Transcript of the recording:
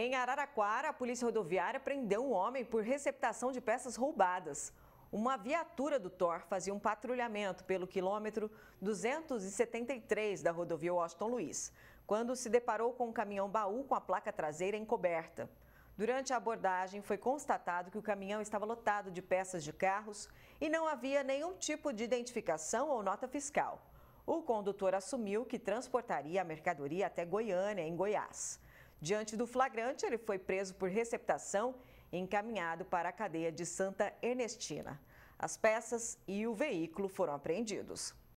Em Araraquara, a Polícia Rodoviária prendeu um homem por receptação de peças roubadas. Uma viatura do Thor fazia um patrulhamento pelo quilômetro 273 da rodovia Washington Luiz, quando se deparou com um caminhão baú com a placa traseira encoberta. Durante a abordagem, foi constatado que o caminhão estava lotado de peças de carros e não havia nenhum tipo de identificação ou nota fiscal. O condutor assumiu que transportaria a mercadoria até Goiânia, em Goiás. Diante do flagrante, ele foi preso por receptação e encaminhado para a cadeia de Santa Ernestina. As peças e o veículo foram apreendidos.